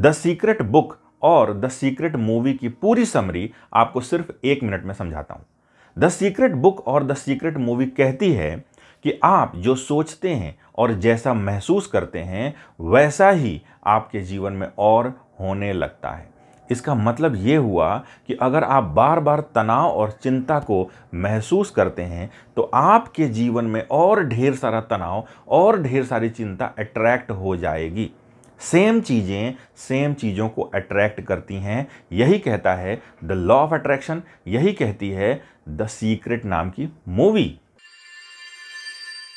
the secret book और the secret movie की पूरी समरी आपको सिर्फ एक मिनट में समझाता हूँ द सीक्रेट बुक और द सीक्रेट मूवी कहती है कि आप जो सोचते हैं और जैसा महसूस करते हैं वैसा ही आपके जीवन में और होने लगता है इसका मतलब ये हुआ कि अगर आप बार बार तनाव और चिंता को महसूस करते हैं तो आपके जीवन में और ढेर सारा तनाव और ढेर सारी चिंता अट्रैक्ट हो जाएगी सेम चीज़ें सेम चीज़ों को अट्रैक्ट करती हैं यही कहता है द लॉ ऑफ अट्रैक्शन यही कहती है द सीक्रेट नाम की मूवी